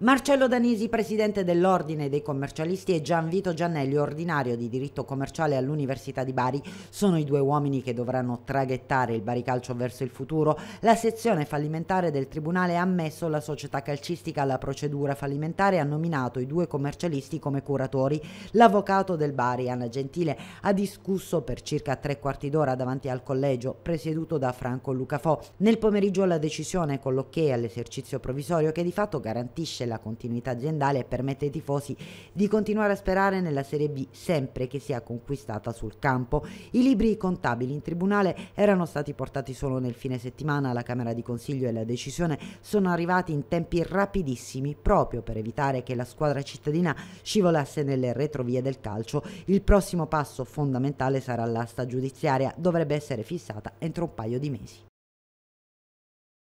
Marcello Danisi, presidente dell'Ordine dei commercialisti, e Gianvito Giannelli, ordinario di diritto commerciale all'Università di Bari, sono i due uomini che dovranno traghettare il baricalcio verso il futuro. La sezione fallimentare del Tribunale ha ammesso la società calcistica alla procedura fallimentare e ha nominato i due commercialisti come curatori. L'avvocato del Bari, Anna Gentile, ha discusso per circa tre quarti d'ora davanti al collegio, presieduto da Franco Lucafò. Nel pomeriggio la decisione con colloquea all'esercizio provvisorio che di fatto garantisce la continuità aziendale e permette ai tifosi di continuare a sperare nella Serie B sempre che sia conquistata sul campo. I libri contabili in tribunale erano stati portati solo nel fine settimana alla Camera di Consiglio e la decisione sono arrivati in tempi rapidissimi proprio per evitare che la squadra cittadina scivolasse nelle retrovie del calcio. Il prossimo passo fondamentale sarà l'asta giudiziaria, dovrebbe essere fissata entro un paio di mesi.